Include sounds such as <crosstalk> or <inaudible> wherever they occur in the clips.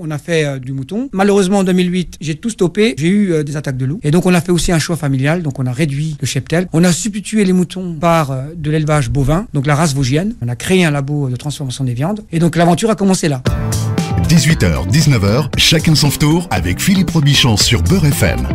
on a fait euh, du mouton. Malheureusement, en 2008, j'ai tout stoppé. J'ai eu euh, des attaques de loups. Et donc, on a fait aussi un choix familial. Donc, on a réduit le cheptel. On a substitué les moutons par euh, de l'élevage bovin, donc la race vosgienne. On a créé un labo de transformation des viandes. Et donc, l'aventure a commencé là. 18h, 19h, chacun son tour avec Philippe Robichon sur Beurre FM.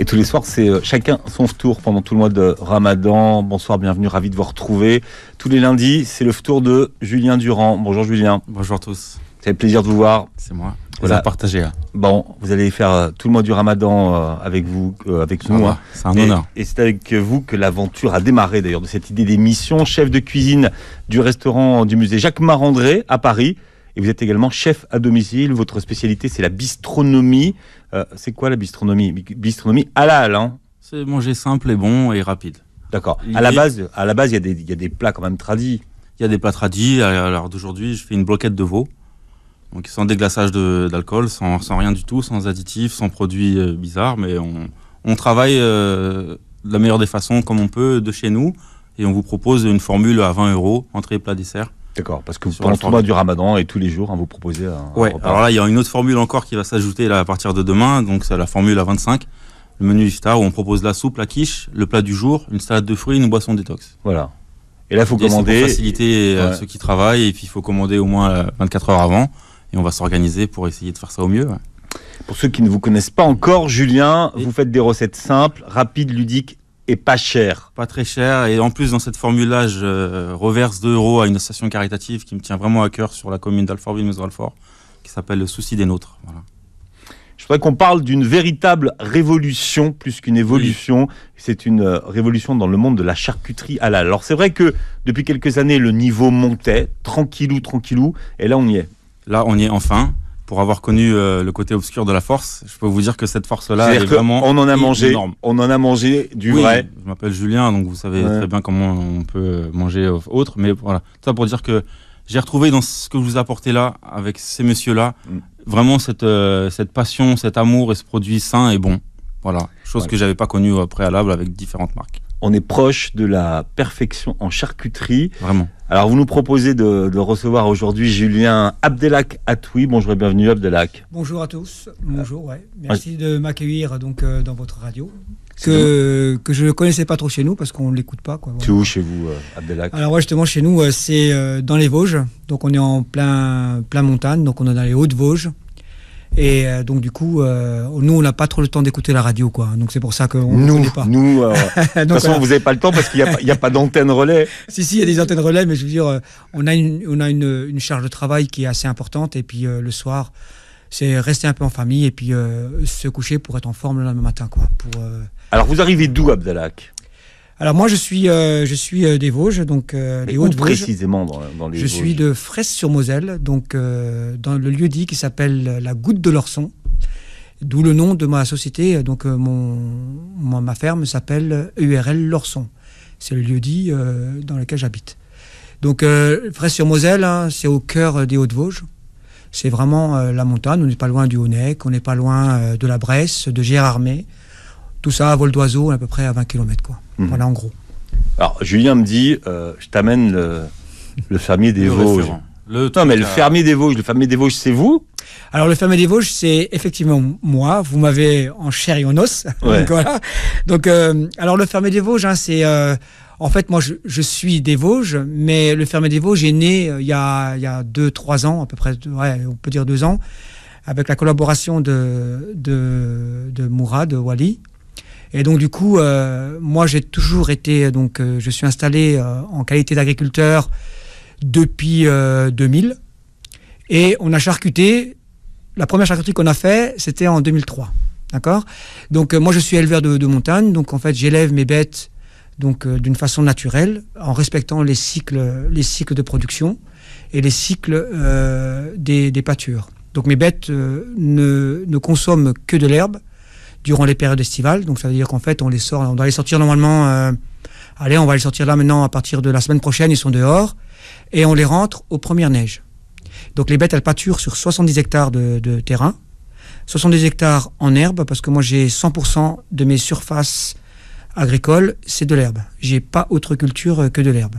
Et tous les soirs, c'est euh, chacun son tour pendant tout le mois de Ramadan. Bonsoir, bienvenue, ravi de vous retrouver. Tous les lundis, c'est le tour de Julien Durand. Bonjour Julien. Bonjour à tous. C'est un plaisir de vous voir. C'est moi. Voilà. partager. Hein. Bon, vous allez faire euh, tout le mois du Ramadan euh, avec vous, avec nous. Hein. c'est un honneur. Et c'est avec vous que l'aventure a démarré d'ailleurs de cette idée d'émission. Chef de cuisine du restaurant du musée Jacques Marandré à Paris. Et vous êtes également chef à domicile. Votre spécialité, c'est la bistronomie. Euh, c'est quoi la bistronomie Bistronomie halal, hein C'est manger simple et bon et rapide. D'accord. À la base, à la base, il y, a des plats quand même tradis. Il y a des plats tradis. Alors d'aujourd'hui, je fais une bloquette de veau, donc sans déglaçage d'alcool, sans, rien du tout, sans additifs, sans produits euh, bizarres, mais on, travaille euh, de la meilleure des façons comme on peut de chez nous et on vous propose une formule à 20 euros entrée plat dessert D'accord, parce que pendant le mois du ramadan et tous les jours, on hein, vous proposez un. Ouais, alors là, il y a une autre formule encore qui va s'ajouter à partir de demain, donc c'est la formule à 25 le menu star, où on propose la soupe, la quiche, le plat du jour, une salade de fruits, une boisson détox. Voilà. Et là, il faut commander. Pour faciliter euh, ceux qui travaillent, et puis il faut commander au moins 24 euh, heures avant, et on va s'organiser pour essayer de faire ça au mieux. Pour ceux qui ne vous connaissent pas encore, Julien, vous faites des recettes simples, rapides, ludiques et pas cher. Pas très cher. Et en plus, dans cette formule-là, je euh, reverse 2 euros à une association caritative qui me tient vraiment à cœur sur la commune dalfortville maison alfort qui s'appelle Le Souci des Nôtres. Je voudrais qu'on parle d'une véritable révolution plus qu'une évolution. C'est une euh, révolution dans le monde de la charcuterie halal. Alors c'est vrai que depuis quelques années, le niveau montait, tranquillou, tranquillou, et là on y est. Là on y est enfin pour avoir connu euh, le côté obscur de la force, je peux vous dire que cette force-là est, vraiment on en a mangé, énorme. on en a mangé du vrai. Je m'appelle Julien, donc vous savez très bien comment on peut manger autre, mais voilà, ça pour dire que j'ai retrouvé dans ce que vous apportez là, avec ces messieurs-là, mm. vraiment cette, euh, cette passion, cet amour et ce produit sain et bon. Voilà, chose que que j'avais pas connue au préalable avec différentes marques on est proche de la perfection en charcuterie. Vraiment. Alors, vous nous proposez de, recevoir aujourd'hui Julien Abdelak Atoui. Bonjour et bienvenue, Abdelak. Bonjour à tous. Euh, Bonjour, ah. Merci de m'accueillir donc euh, dans votre radio. Que, que je ne connaissais pas trop chez nous parce qu'on ne l'écoute pas. Quoi, où chez vous, euh, Abdelak Alors, justement, chez nous, c'est dans les Vosges. Donc, on est en plein, plein montagne. Donc, on est dans les Hautes-Vosges. Et euh, donc du coup, euh, nous, on n'a pas trop le temps d'écouter la radio, quoi. Donc c'est pour ça qu'on ne pas. Nous, euh, <laughs> de toute façon, vous n'avez pas le temps parce qu'il n'y a, pas d'antenne relais. <laughs> si, si, il y a des antennes relais, mais je veux dire, on a, une, on a une, charge de travail qui est assez importante. Et puis le soir, c'est rester un peu en famille et puis se coucher pour être en forme le lendemain matin, quoi. Alors vous arrivez d'où, Abdallah alors moi, je suis, euh, je suis euh, des Vosges, donc euh, les Hautes-Vosges. précisément dans, les Je suis de Fraisse-sur-Moselle, donc euh, dans le lieu-dit qui s'appelle la Goutte de l'Orson, d'où le nom de ma société. Donc mon, ma ferme s'appelle URL e L'Orson. C'est le lieu-dit dans lequel j'habite. Donc Fraisse-sur-Moselle, hein, c'est au cœur des Hautes-Vosges. C'est vraiment la montagne. On n'est pas loin du Honnec, on n'est pas loin de la Bresse, de Gérardmer. Tout ça vol d'oiseau, à peu près à 20 km. Quoi. Mhm. Voilà en gros. Alors Julien me dit, euh, je t'amène le, fermier des Vosges. Le non mais le fermier des Vosges, le fermier des Vosges, c'est vous alors le fermier des Vosges, c'est effectivement moi. Vous m'avez en chair et en os. <laughs> Donc, euh, alors le fermier des Vosges, hein, c'est euh, en fait moi je, suis des Vosges, mais le fermier des Vosges est né il, y a, il y deux trois ans à peu près, ouais, on peut dire deux ans, avec la collaboration de de, Mourad de Wali et donc du coup, euh, moi j'ai toujours été, donc euh, je suis installé euh, en qualité d'agriculteur depuis 2000. Et on a charcuté, la première charcuterie qu'on a fait, c'était en 2003. D'accord Donc moi je suis éleveur de, de, montagne, donc en fait j'élève mes bêtes donc d'une façon naturelle, en respectant les cycles, les cycles de production et les cycles des, des, pâtures. Donc mes bêtes ne, ne consomment que de l'herbe, durant les périodes estivales. Donc ça veut dire qu'en fait, on les sort, on doit les sortir normalement. Euh, allez, on va les sortir là maintenant à partir de la semaine prochaine, ils sont dehors, et on les rentre aux premières neiges. Donc les bêtes, elles pâturent sur 70 hectares de, terrain, 70 hectares en herbe, parce que moi j'ai 100% de mes surfaces agricoles, c'est de l'herbe. J'ai pas autre culture que de l'herbe.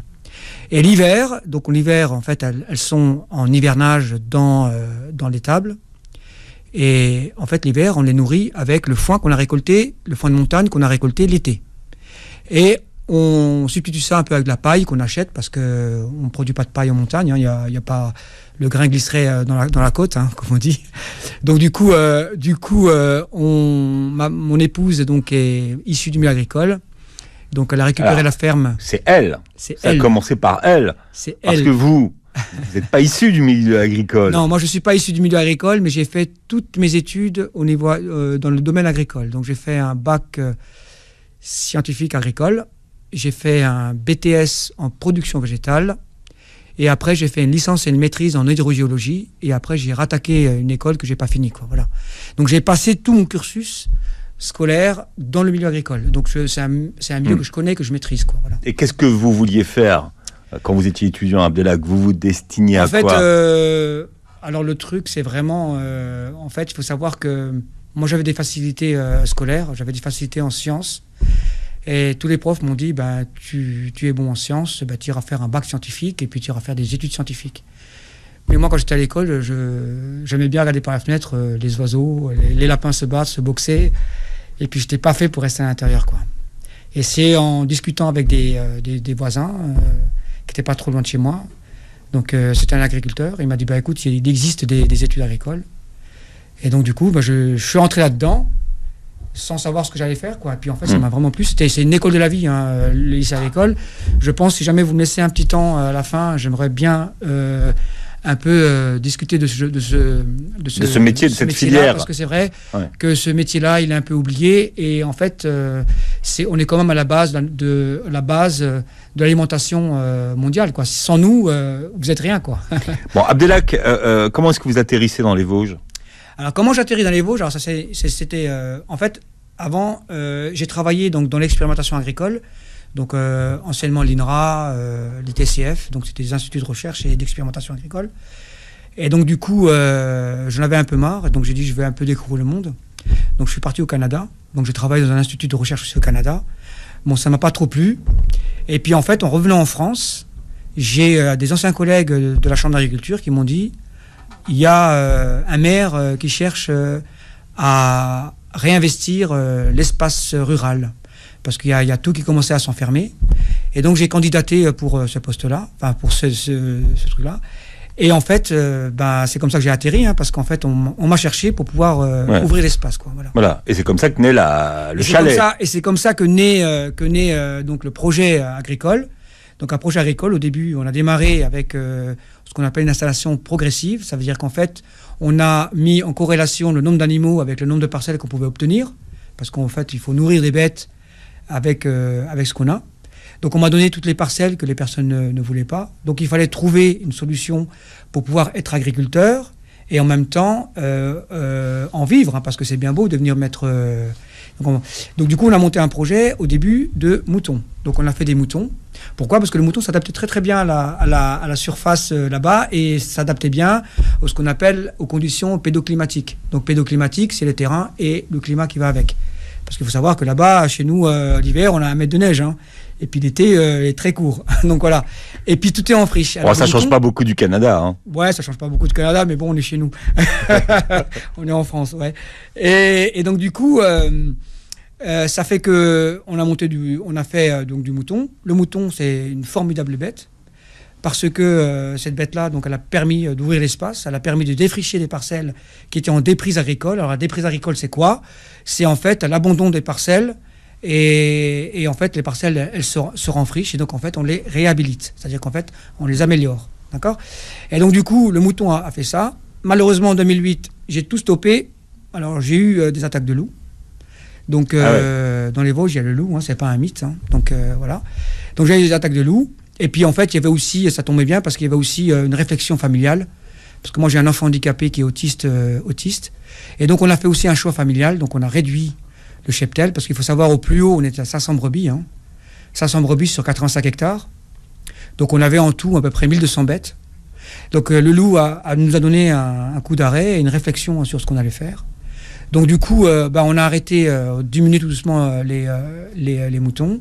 Et l'hiver, donc l'hiver, en fait, elles, sont en hivernage dans, euh, dans l'étable. Et en fait, l'hiver, on les nourrit avec le foin qu'on a récolté, le foin de montagne qu'on a récolté l'été. Et on substitue ça un peu avec de la paille qu'on achète parce que on ne produit pas de paille en montagne. Hein. Il n'y a, pas le grain glisserait euh, dans la, côte, hein, <laughs> comme on dit. Donc du coup, euh, du coup, euh, on, mon épouse donc est issue du milieu agricole. Donc elle a récupéré la ferme. C'est elle. C'est elle. Ça a commencé par elle. C'est elle. Parce que vous, vous n'êtes pas issu du milieu agricole. Non, moi je ne suis pas issu du milieu agricole, mais j'ai fait toutes mes études au niveau, euh, dans le domaine agricole. Donc j'ai fait un bac euh, scientifique agricole, j'ai fait un BTS en production végétale, et après j'ai fait une licence et une maîtrise en hydrogéologie, et après j'ai rattaqué euh, une école que j'ai pas finie. Quoi, voilà. Donc j'ai passé tout mon cursus scolaire dans le milieu agricole. Donc c'est un, milieu hmm. que je connais, que je maîtrise. Quoi, Et qu'est-ce que vous vouliez faire quand vous étiez étudiant, Abdellah, vous vous destiniez à fait, euh, Alors le truc, c'est vraiment, euh, en fait, il faut savoir que moi j'avais des facilités euh, scolaires, j'avais des facilités en sciences, et tous les profs m'ont dit, bah tu, es bon en sciences, bah, tu iras faire un bac scientifique et puis tu iras faire des études scientifiques. Mais moi, quand j'étais à l'école, j'aimais bien regarder par la fenêtre les oiseaux, les, lapins se battre, se boxer, et puis je n'étais pas fait pour rester à l'intérieur, quoi. Et c'est en discutant avec des, des voisins qui n'était pas trop loin de chez moi. Donc euh, c'était un agriculteur. Il m'a dit bah, écoute, il existe des, études agricoles. Et donc du coup, bah, je, suis entré là-dedans sans savoir ce que j'allais faire. Quoi. Et puis en fait, ça hmm. m'a vraiment plu. C'était, c'est une école de la vie, hein, euh, le lycée agricole. Je pense, si jamais vous me laissez un petit temps euh, à la fin, j'aimerais bien un peu euh, discuter de ce, de ce, métier, de, cette filière. Parce que c'est vrai que ce métier-là, il est un peu oublié. Et en fait, euh, on est quand même à la base de, la base euh, de l'alimentation mondiale. Quoi. Sans nous, vous n'êtes rien. Quoi. <laughs> bon, Abdelak, comment est-ce que vous atterrissez dans les Vosges Alors, comment j'atterris dans les Vosges Alors, ça, c'était. en fait, avant, j'ai travaillé donc, dans l'expérimentation agricole donc euh, anciennement l'INRA, euh, l'ITCF, donc c'était des instituts de recherche et d'expérimentation agricole. Et donc du coup, euh, j'en avais un peu marre, donc j'ai dit je vais un peu découvrir le monde. Donc je suis parti au Canada, donc je travaille dans un institut de recherche au Canada. Bon, ça m'a pas trop plu. Et puis en fait, en revenant en France, j'ai des anciens collègues de la Chambre d'agriculture qui m'ont dit il y a un maire qui cherche à réinvestir l'espace rural parce qu'il y, a tout qui commençait à s'enfermer. Et donc j'ai candidaté euh, pour euh, ce poste-là, enfin pour ce, truc-là. Et en fait, euh, ben, c'est comme ça que j'ai atterri, hein, parce qu'en fait, on, m'a cherché pour pouvoir ouvrir l'espace. Voilà. voilà. Et c'est comme ça que naît la, le chalet. et c'est comme ça que naît, que naît donc, le projet agricole. Donc un projet agricole, au début, on a démarré avec ce qu'on appelle une installation progressive. Ça veut dire qu'en fait, on a mis en corrélation le nombre d'animaux avec le nombre de parcelles qu'on pouvait obtenir. Parce qu'en fait, il faut nourrir des bêtes avec, euh, avec ce qu'on a. Donc on m'a donné toutes les parcelles que les personnes ne, voulaient pas. Donc il fallait trouver une solution pour pouvoir être agriculteur et en même temps euh, euh, en vivre, hein, parce que c'est bien beau de venir mettre donc, du coup on a monté un projet au début de moutons. Donc on a fait des moutons. Pourquoi Parce que le mouton s'adaptait très très bien à la, surface là-bas et s'adaptait bien à ce qu'on appelle aux conditions pédoclimatiques. Donc pédoclimatique, c'est les terrains et le climat qui va avec. Parce qu'il faut savoir que là-bas, chez nous, euh, l'hiver, on a un mètre de neige. Hein. Et puis l'été euh, est très court. <laughs> Donc voilà. Et puis tout est en friche. Oh, Alors, ne ça change pas beaucoup du Canada. Hein. Ouais, ça change pas beaucoup du Canada, mais bon, on est chez nous. <laughs> <laughs> on est en France, ouais. Et, donc du coup, euh, ça fait que on a monté du, on a fait donc du mouton. Le mouton, c'est une formidable bête parce que euh, cette bête-là, donc, elle a permis euh, d'ouvrir l'espace, elle a permis de défricher des parcelles qui étaient en déprise agricole. Alors, la déprise agricole, c'est quoi C'est en fait l'abandon des parcelles. Et, en fait, les parcelles, elles se, renfrichent et donc en fait, on les réhabilite, c'est-à-dire qu'en fait, on les améliore. D'accord Et donc, du coup, le mouton a, fait ça. Malheureusement, en 2008, j'ai tout stoppé. Alors, j'ai eu euh, des attaques de loups. Donc, ah dans les Vosges, il y a le loup, hein, c'est pas un mythe. Hein. Donc, voilà. Donc, j'ai eu des attaques de loups. Et puis en fait, il y avait aussi, ça tombait bien parce qu'il y avait aussi euh, une réflexion familiale. Parce que moi, j'ai un enfant handicapé qui est autiste, euh, autiste. Et donc, on a fait aussi un choix familial. Donc, on a réduit le cheptel parce qu'il faut savoir, au plus haut, on était à 500 brebis. 500 hein. brebis sur 85 hectares. Donc, on avait en tout à peu près 1200 bêtes. Donc, euh, le loup a, nous a donné un, coup d'arrêt et une réflexion sur ce qu'on allait faire. Donc, du coup, bah, on a arrêté, diminué tout doucement les, les, les moutons.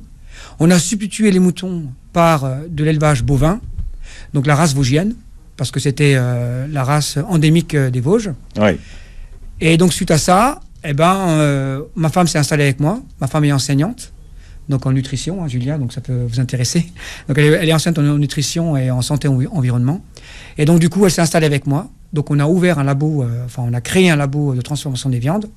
On a substitué les moutons euh, de l'élevage bovin, donc la race vosgienne, parce que c'était euh, la race endémique euh, des Vosges. Et donc suite à ça, eh ben, ma femme s'est installée avec moi, ma femme est enseignante, donc en nutrition, hein, Julia, donc ça peut vous intéresser. Donc elle est, elle enseignante en nutrition et en santé environnement. Et donc du coup, elle s'est installée avec moi. Donc on a ouvert un labo, enfin on a créé un labo de transformation des viandes.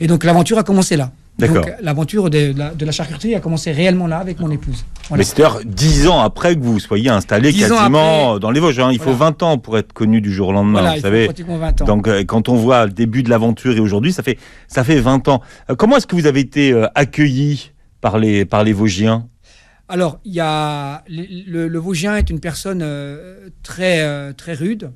Et donc l'aventure a commencé là. Donc l'aventure de, la charcuterie a commencé réellement là avec mon épouse. Mais c'est-à-dire dix ans après que vous soyez installé quasiment dans les Vosges. Hein. Il faut 20 ans pour être connu du jour au lendemain, vous savez. pratiquement ans. Donc euh, quand on voit le début de l'aventure et aujourd'hui, ça fait, ça fait 20 ans. Euh, comment est-ce que vous avez été euh, accueilli par les, par les Vosgiens alors, il y a, le, Vosgien est une personne très, très rude.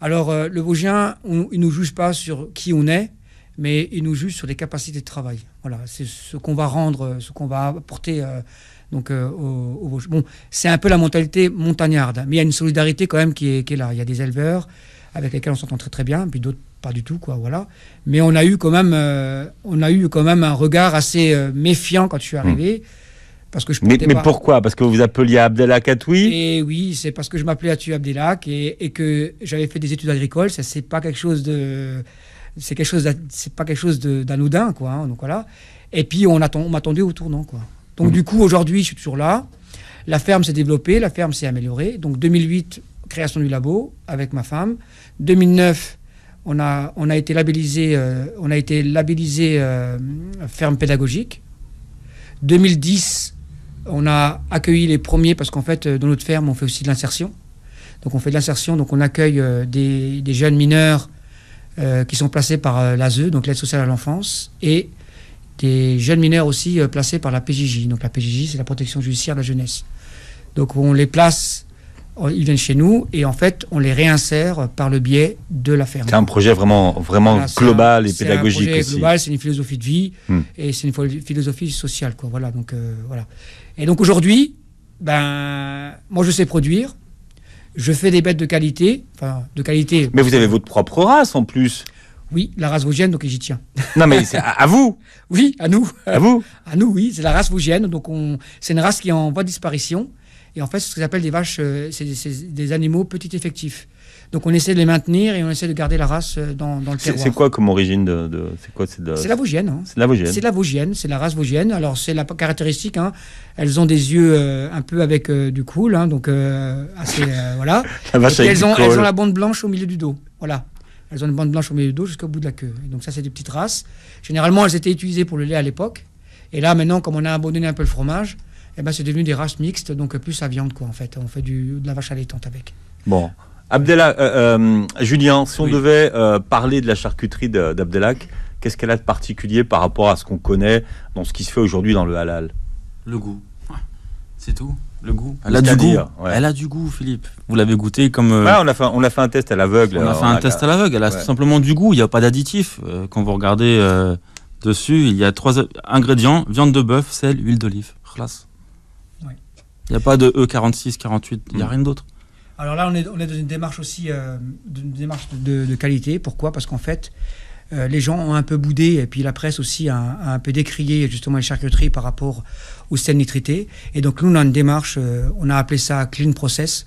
Alors, le Vosgien, il ne nous juge pas sur qui on est, mais il nous juge sur les capacités de travail. Voilà, c'est ce qu'on va rendre, ce qu'on va apporter euh, donc, euh, Bon, c'est un peu la mentalité montagnarde, mais il y a une solidarité quand même qui est, là. Il y a des éleveurs avec lesquels on s'entend très très bien, puis d'autres pas du tout, quoi, voilà. Mais on a eu quand même, euh, on a eu quand même un regard assez méfiant quand je suis hmm. arrivé. Parce que je mais, mais pas. pourquoi Parce que vous vous appeliez Abdelak Atoui Et eh oui, c'est parce que je m'appelais Atoui Abdelak et, et que j'avais fait des études agricoles. Ça, c'est pas quelque chose de c'est quelque chose, c'est pas quelque chose d'anodin, quoi. Hein, donc voilà. Et puis on, attend, on m'attendait au tournant, quoi. Donc mm. du coup, aujourd'hui, je suis toujours là. La ferme s'est développée, la ferme s'est améliorée. Donc 2008, création du labo avec ma femme. 2009, on a, on a été labellisé, euh, on a été labellisé euh, ferme pédagogique. 2010, on a accueilli les premiers parce qu'en fait, euh, dans notre ferme, on fait aussi de l'insertion. Donc on fait de l'insertion, donc on accueille des, des jeunes mineurs euh, qui sont placés par euh, l'ASE, donc l'aide sociale à l'enfance, et des jeunes mineurs aussi euh, placés par la PJJ. Donc la PJJ, c'est la protection judiciaire de la jeunesse. Donc on les place, ils viennent chez nous et en fait on les réinsère par le biais de la ferme. C'est un projet vraiment, vraiment global et pédagogique un projet global, c'est une philosophie de vie hmm. et c'est une philosophie sociale. Quoi. Voilà, donc, voilà. Et donc aujourd'hui, ben, moi je sais produire, je fais des bêtes de qualité, enfin de qualité. Mais vous avez votre propre race en plus. Oui, la race vosgienne, donc j'y tiens. Non, mais c'est à, vous <laughs> Oui, à nous. À vous <laughs> À nous, oui. C'est la race vosgienne, donc c'est une race qui est en voie de disparition. Et en fait, ce qu'on appelle des vaches, euh, c'est des animaux petit effectifs. Donc on essaie de les maintenir et on essaie de garder la race euh, dans, le terroir. C'est quoi comme origine de, c'est quoi c'est, de, hein. c'est la Vosgienne. C'est la Vosgienne. C'est la race Vosgienne. Alors c'est la caractéristique. Hein. Elles ont des yeux euh, un peu avec euh, du cool, donc assez voilà. elles, ont, la bande blanche au milieu du dos. Voilà. Elles ont une bande blanche au milieu du dos jusqu'au bout de la queue. donc ça c'est des petites races. Généralement elles étaient utilisées pour le lait à l'époque. Et là maintenant comme on a abandonné un peu le fromage, eh ben, c'est devenu des races mixtes, donc plus à viande quoi en fait. On fait du, de la vache allaitante avec. Bon. Abdelak, euh, euh, Julien, si on devait euh, parler de la charcuterie d'Abdelak, qu'est-ce qu'elle a de particulier par rapport à ce qu'on connaît dans ce qui se fait aujourd'hui dans le halal Le goût. C'est tout. Le goût. Elle a du goût. Elle a du goût, Philippe. Vous l'avez goûté comme. on, a fait, un test à l'aveugle. On a fait un test à l'aveugle. Elle a simplement du goût. Il n'y a pas d'additif. Quand vous regardez dessus, il y a trois ingrédients viande de bœuf, sel, huile d'olive. Classe. Il n'y a pas de E46, 48. Il n'y a mm. rien d'autre. Alors là, on est, dans une démarche aussi, euh, démarche de, qualité. Pourquoi Parce qu'en fait, euh, les gens ont un peu boudé, et puis la presse aussi a, un peu décrié justement les charcuteries par rapport aux sels nitrité. Et donc nous, on a une démarche, euh, on a appelé ça Clean Process,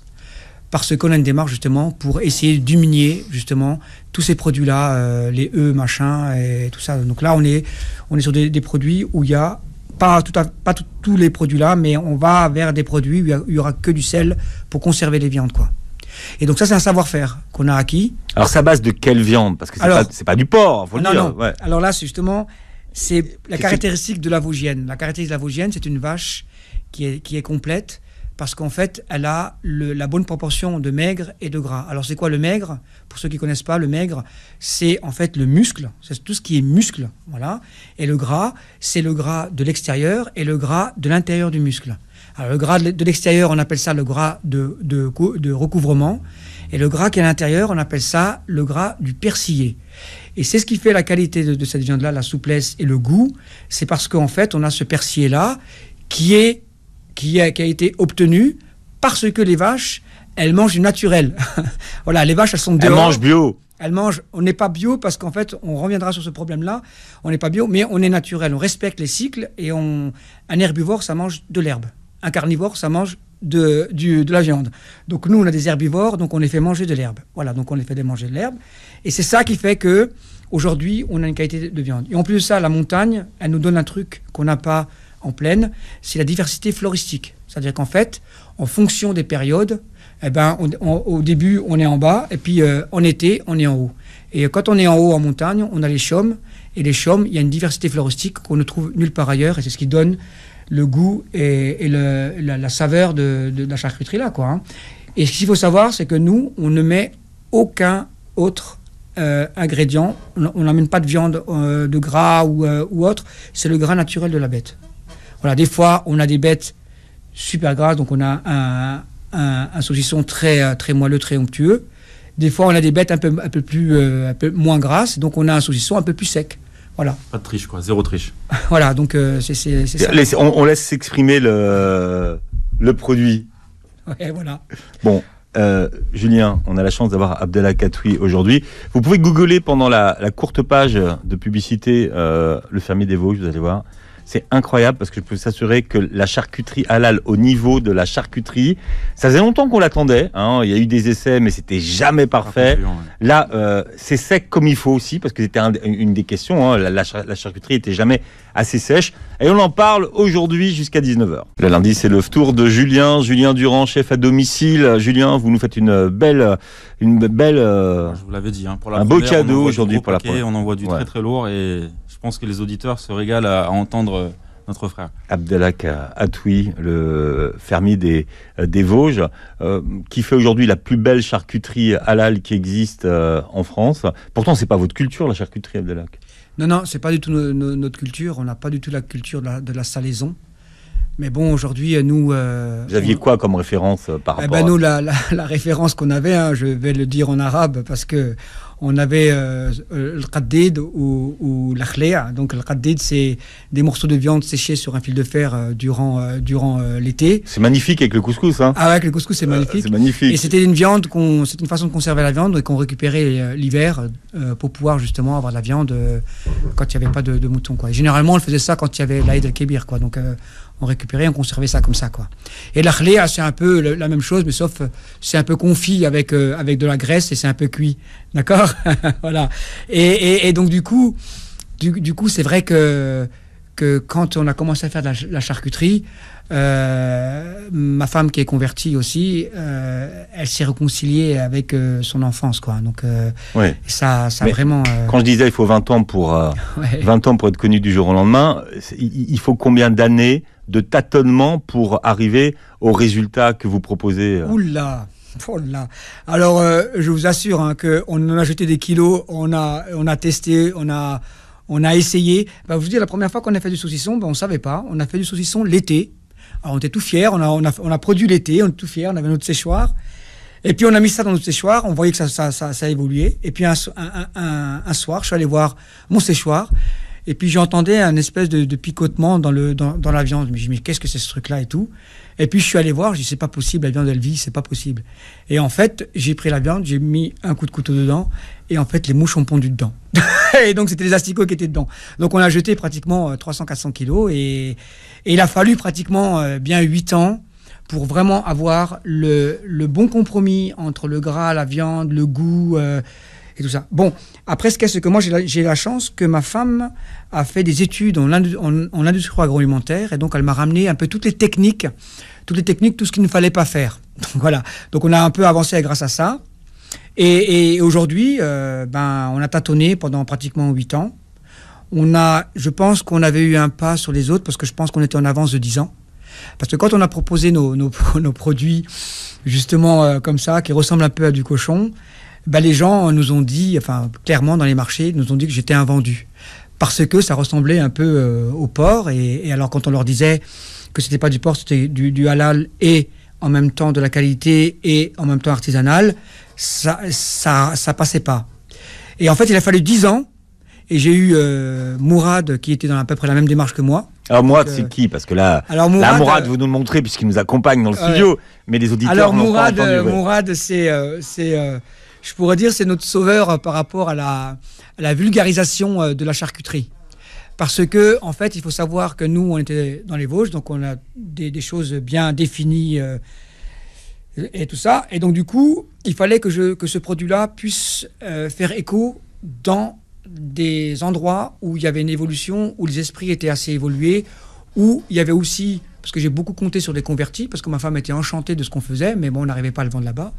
parce qu'on a une démarche justement pour essayer d'humilier justement tous ces produits-là, les E, machin, et tout ça. Donc là, on est, on est sur des, des produits où il y a pas, tout pas tous les produits là, mais on va vers des produits où il n'y aura que du sel pour conserver les viandes. quoi. Et donc ça, c'est un savoir-faire qu'on a acquis. Alors ça base de quelle viande Parce que c'est pas, pas du porc, faut Alors là, justement, c'est la caractéristique de la Vosgienne. La caractéristique de la Vosgienne, c'est une vache qui est complète, parce qu'en fait, elle a la bonne proportion de maigre et de gras. Alors, c'est quoi le maigre Pour ceux qui ne connaissent pas, le maigre, c'est en fait le muscle, c'est tout ce qui est muscle, voilà. Et le gras, c'est le gras de l'extérieur et le gras de l'intérieur du muscle. Alors, le gras de l'extérieur, on appelle ça le gras de, recouvrement, et le gras qui est à l'intérieur, on appelle ça le gras du persillé. Et c'est ce qui fait la qualité de, de cette viande-là, la souplesse et le goût, c'est parce qu'en fait, on a ce persillé-là qui est qui a, été obtenue parce que les vaches, elles mangent du naturel. <laughs> voilà, les vaches, elles sont dehors. Elles mangent bio. Elles mangent. On n'est pas bio parce qu'en fait, on reviendra sur ce problème-là. On n'est pas bio, mais on est naturel. On respecte les cycles et on. Un herbivore, ça mange de l'herbe. Un carnivore, ça mange de, du, de la viande. Donc nous, on a des herbivores, donc on les fait manger de l'herbe. Voilà, donc on les fait manger de l'herbe. Et c'est ça qui fait que aujourd'hui, on a une qualité de viande. Et en plus de ça, la montagne, elle nous donne un truc qu'on n'a pas en plaine, c'est la diversité floristique. C'est-à-dire qu'en fait, en fonction des périodes, eh ben, au début, on est en bas, et puis euh, en été, on est en haut. Et quand on est en haut, en montagne, on a les chaumes. Et les chaumes, il y a une diversité floristique qu'on ne trouve nulle part ailleurs, et c'est ce qui donne le goût et, la, saveur de, la charcuterie là. Quoi, hein. Et ce qu'il faut savoir, c'est que nous, on ne met aucun autre euh, ingrédient. On n'amène pas de viande, euh, de gras ou autre. C'est le gras naturel de la bête des fois, on a des bêtes super grasses, donc on a un, un, saucisson très, euh, très moelleux, très onctueux. Des fois, on a des bêtes un peu, un peu, plus, euh, un peu moins grasses, donc on a un saucisson un peu plus sec. Voilà. Pas de triche, quoi. Zéro triche. <laughs> voilà, donc euh, c'est ça. on, laisse s'exprimer le, le produit. Ouais, voilà. Bon. Julien, on a la chance d'avoir Abdallah Katoui aujourd'hui. Vous pouvez googler pendant la, courte page de publicité Le fermier des Vosges, vous allez voir. C'est incroyable parce que je peux s'assurer que la charcuterie halal au niveau de la charcuterie, ça faisait longtemps qu'on l'attendait. Hein. Il y a eu des essais, mais c'était jamais parfait. Là, euh, c'est sec comme il faut aussi parce que c'était une des questions. Hein. La, la, charcuterie était jamais assez sèche. Et on en parle aujourd'hui jusqu'à 19h. Le lundi, c'est le tour de Julien, Julien Durand, chef à domicile. Julien, vous nous faites une belle, une belle, euh, je vous l'avais dit, hein, pour la un première, beau cadeau aujourd'hui pour la première. On envoie du très très lourd et je pense que les auditeurs se régalent à, entendre euh, notre frère. Abdelak Atoui, le fermier des, euh, Vosges, qui fait aujourd'hui la plus belle charcuterie halal qui existe en France. Pourtant, c'est pas votre culture, la charcuterie, Abdelak. Non, non, c'est pas du tout notre culture. On n'a pas du tout la culture de la, salaison. Mais bon, aujourd'hui, euh, nous. Euh, Vous aviez quoi comme référence euh, par eh rapport eh ben, Nous, la, référence qu'on avait, hein, je vais le dire en arabe parce que on avait euh, euh, le qadid ou, la Donc le qadid, c'est des morceaux de viande séchés sur un fil de fer euh, durant, durant l'été. C'est magnifique avec le couscous. Hein ah avec le couscous, c'est magnifique. C'est magnifique. Et c'était une viande, c'est une façon de conserver la viande et qu'on récupérait l'hiver pour pouvoir justement avoir de la viande quand il n'y avait pas de, de moutons. généralement, on faisait ça quand il y avait l'Aïd al-Kébir. Quoi. Donc on récupérait, on conservait ça comme ça, quoi. Et la c'est un peu la même chose, mais sauf euh, c'est un peu confit avec, euh, avec de la graisse et c'est un peu cuit, <laughs> d'accord Voilà. Et, donc, du coup, du, coup c'est vrai que, que quand on a commencé à faire de la charcuterie, euh, ma femme qui est convertie aussi, euh, elle s'est réconciliée avec euh, son enfance, quoi. Donc, ça, ça vraiment. Quand je disais, il faut 20 ans pour 20 <laughs> ans pour être connu du jour au lendemain. Il faut combien d'années de tâtonnement pour arriver au résultat que vous proposez Oula. là. Alors, je vous assure hein, qu'on en a jeté des kilos, on a, on a testé, on a, on a essayé. Bah, vous dire, la première fois qu'on a fait du saucisson, bah, on ne savait pas. On a fait du saucisson l'été, ah, on était tout fiers, on a, produit l'été, on était tout fiers, on avait notre séchoir. Et puis on a mis ça dans notre séchoir, on voyait que ça, a évolué. évoluait. Et puis un, soir, je suis allé voir mon séchoir. Et puis j'entendais un espèce de, picotement dans, le, dans, la viande. Je me mais qu'est-ce que c'est ce truc-là et tout Et puis je suis allé voir, je dis, c'est pas possible, la viande elle vit, c'est pas possible. Et en fait, j'ai pris la viande, j'ai mis un coup de couteau dedans, et en fait, les mouches ont pondu dedans. <laughs> et donc c'était les asticots qui étaient dedans. Donc on a jeté pratiquement 300-400 euh, kilos, et, et il a fallu pratiquement euh, bien huit ans pour vraiment avoir le, bon compromis entre le gras, la viande, le goût euh, et tout ça. Bon, après, ce qu'est-ce que moi, j'ai la, la, chance que ma femme a fait des études en, en, industrie agroalimentaire et donc elle m'a ramené un peu toutes les techniques, toutes les techniques, tout ce qu'il ne fallait pas faire. <laughs> Donc voilà, donc on a un peu avancé grâce à ça. Et, aujourd'hui, euh, ben, on a tâtonné pendant pratiquement huit ans. On a, je pense qu'on avait eu un pas sur les autres parce que je pense qu'on était en avance de 10 ans. Parce que quand on a proposé nos, nos, <laughs> produits, justement euh, comme ça, qui ressemblent un peu à du cochon, bah, les gens nous ont dit, enfin clairement dans les marchés, nous ont dit que j'étais invendu. Parce que ça ressemblait un peu euh, au porc. Et, alors quand on leur disait que c'était pas du porc, c'était du, halal et en même temps de la qualité et en même temps artisanal, ça, ça, ça passait pas. Et en fait, il a fallu 10 ans et j'ai eu euh, Mourad qui était dans à peu près la même démarche que moi. Alors Mourad, euh, c'est qui Parce que là, alors Mourad, euh, vous nous le montrez puisqu'il nous accompagne dans le studio, mais les auditeurs alors, Mourad, Mourad, c'est, c'est, je pourrais dire, c'est notre sauveur par rapport à la, vulgarisation de la charcuterie parce que en fait, il faut savoir que nous, on était dans les Vosges, donc on a des, choses bien définies et tout ça. Et donc du coup, il fallait que, je, que ce produit-là puisse faire écho dans des endroits où il y avait une évolution, où les esprits étaient assez évolués, où il y avait aussi, parce que j'ai beaucoup compté sur des convertis, parce que ma femme était enchantée de ce qu'on faisait, mais bon, on n'arrivait pas à le vendre là-bas.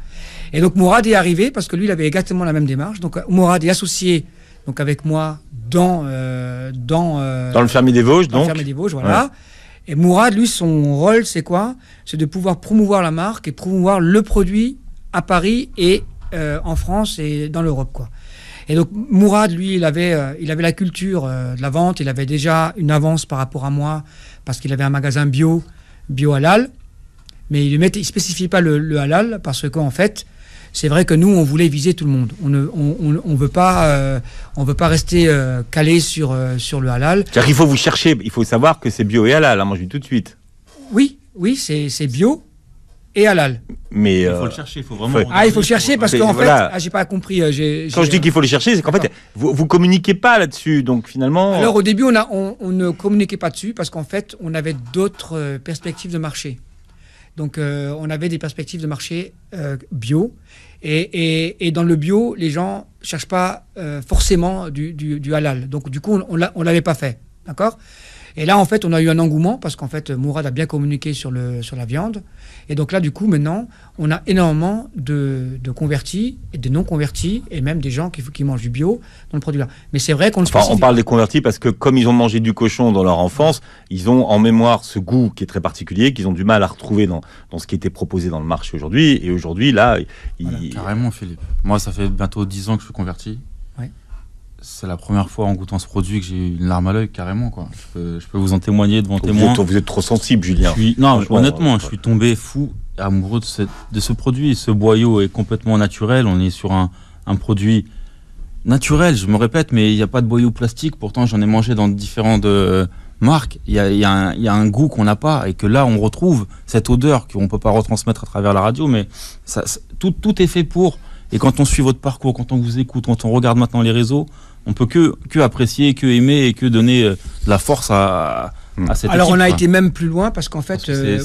Et donc Mourad est arrivé, parce que lui, il avait exactement la même démarche. Donc euh, Mourad est associé donc avec moi dans... Euh, dans, euh, dans le fermier des Vosges, fermier des Vosges, voilà. Et Mourad, lui, son rôle, c'est quoi C'est de pouvoir promouvoir la marque et promouvoir le produit à Paris et en France et dans l'Europe, quoi. Et donc Mourad, lui, il avait, euh, il avait la culture euh, de la vente, il avait déjà une avance par rapport à moi, parce qu'il avait un magasin bio, bio halal, mais il ne spécifie pas le, halal, parce qu'en fait, c'est vrai que nous, on voulait viser tout le monde. On ne on, on, veut, pas, euh, on veut pas rester calé sur, sur le halal. C'est-à-dire qu'il faut vous chercher, il faut savoir que c'est bio et halal, à hein, manger tout de suite. Oui, oui, c'est bio et halal. Mais il faut euh, le chercher, il faut vraiment. Ah, il faut le chercher parce qu'en fait, ah, j'ai pas compris. Euh, Quand je dis qu'il faut le chercher, c'est qu'en fait, vous, vous communiquez pas là-dessus, donc finalement. Alors au début, on, a, on, ne communiquait pas dessus parce qu'en fait, on avait d'autres euh, perspectives de marché. Donc, on avait des perspectives de marché bio. Et, et, dans le bio, les gens cherchent pas forcément du, du, halal. Donc, du coup, on ne l'avait pas fait. D'accord Et là, en fait, on a eu un engouement parce qu'en fait, Mourad a bien communiqué sur, le, sur la viande. Et donc là, du coup, maintenant, on a énormément de, convertis, et de non-convertis, et même des gens qui, mangent du bio dans le produit-là. Mais c'est vrai qu'on On parle des convertis parce que comme ils ont mangé du cochon dans leur enfance, ils ont en mémoire ce goût qui est très particulier, qu'ils ont du mal à retrouver dans, ce qui était proposé dans le marché aujourd'hui. Et aujourd'hui, là... carrément, Philippe. Moi, ça fait bientôt 10 ans que je suis converti c'est la première fois en goûtant ce produit que j'ai eu une larme à l'œil carrément quoi. Je peux, vous en témoigner devant tes témoin. vous êtes trop sensible Julien. non honnêtement, je euh, suis tombé fou amoureux de, de ce produit. Ce boyau est complètement naturel. On est sur un, produit naturel. Je me répète, mais il n'y a pas de boyau plastique. Pourtant, j'en ai mangé dans différentes euh, marques. Il y a, un goût qu'on n'a pas et que là on retrouve cette odeur qu'on ne peut pas retransmettre à travers la radio. Mais ça, tout est fait pour. Et quand on suit votre parcours, quand on vous écoute, quand on regarde maintenant les réseaux, on peut que, que apprécier, que aimer et que donner euh, de la force à, à hmm. cette Alors on a été même plus loin parce qu'en fait, euh,